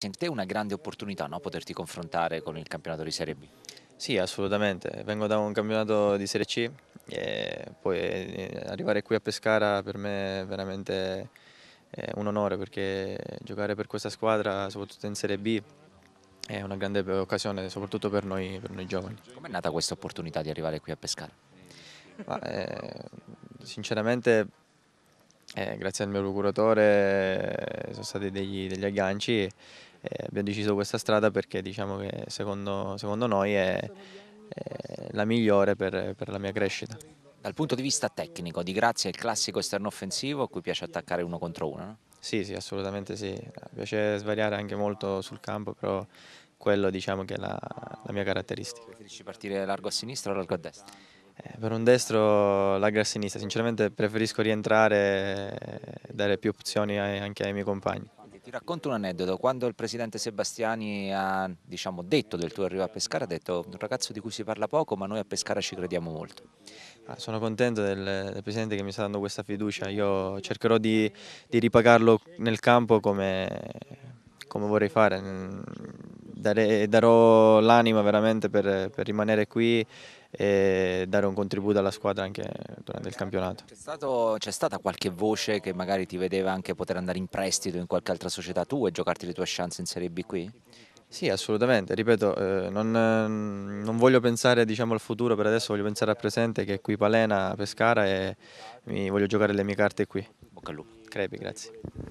Senti, te è una grande opportunità no? poterti confrontare con il campionato di Serie B? Sì, assolutamente. Vengo da un campionato di Serie C e poi eh, arrivare qui a Pescara per me è veramente un onore perché giocare per questa squadra, soprattutto in Serie B, è una grande occasione soprattutto per noi, per noi giovani. Com'è nata questa opportunità di arrivare qui a Pescara? Ma, eh, sinceramente eh, grazie al mio procuratore eh, sono stati degli, degli agganci eh, abbiamo deciso questa strada perché diciamo che secondo, secondo noi è, è, la migliore per, per la mia crescita. Dal punto di vista tecnico, Di Grazia è il classico esterno offensivo a cui piace attaccare uno contro uno? No? Sì, sì, assolutamente sì. Mi piace svariare anche molto sul campo, però quello diciamo che è la, la mia caratteristica. Preferisci partire largo a sinistra o largo a destra? Eh, per un destro largo a sinistra, sinceramente preferisco rientrare e dare più opzioni anche ai miei compagni. Ti racconto un aneddoto. Quando il presidente Sebastiani ha diciamo, detto del tuo arrivo a Pescara, ha detto un ragazzo di cui si parla poco, ma noi a Pescara ci crediamo molto. Ah, sono contento del, del, presidente che mi sta dando questa fiducia. Io cercherò di, di ripagarlo nel campo come, come vorrei fare dare, darò l'anima veramente per, per, rimanere qui e dare un contributo alla squadra anche durante il campionato. C'è, stata qualche voce che magari ti vedeva anche poter andare in prestito in qualche altra società tu e giocarti le tue chance in Serie B qui? Sì, assolutamente, ripeto, eh, non, non, voglio pensare diciamo, al futuro per adesso, voglio pensare al presente che è qui Palena, Pescara e voglio giocare le mie carte qui. Bocca al lupo. Crepi, grazie.